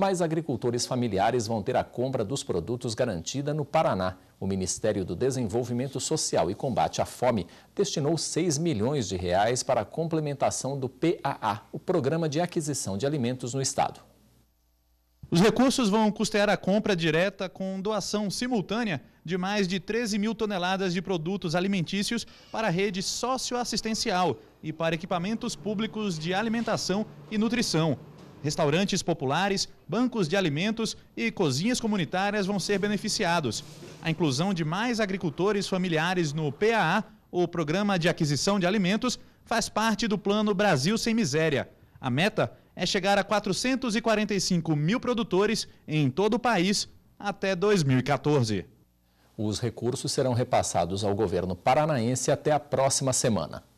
Mais agricultores familiares vão ter a compra dos produtos garantida no Paraná. O Ministério do Desenvolvimento Social e Combate à Fome destinou 6 milhões de reais para a complementação do PAA, o Programa de Aquisição de Alimentos no Estado. Os recursos vão custear a compra direta com doação simultânea de mais de 13 mil toneladas de produtos alimentícios para a rede socioassistencial e para equipamentos públicos de alimentação e nutrição. Restaurantes populares, bancos de alimentos e cozinhas comunitárias vão ser beneficiados. A inclusão de mais agricultores familiares no PAA, o Programa de Aquisição de Alimentos, faz parte do Plano Brasil Sem Miséria. A meta é chegar a 445 mil produtores em todo o país até 2014. Os recursos serão repassados ao governo paranaense até a próxima semana.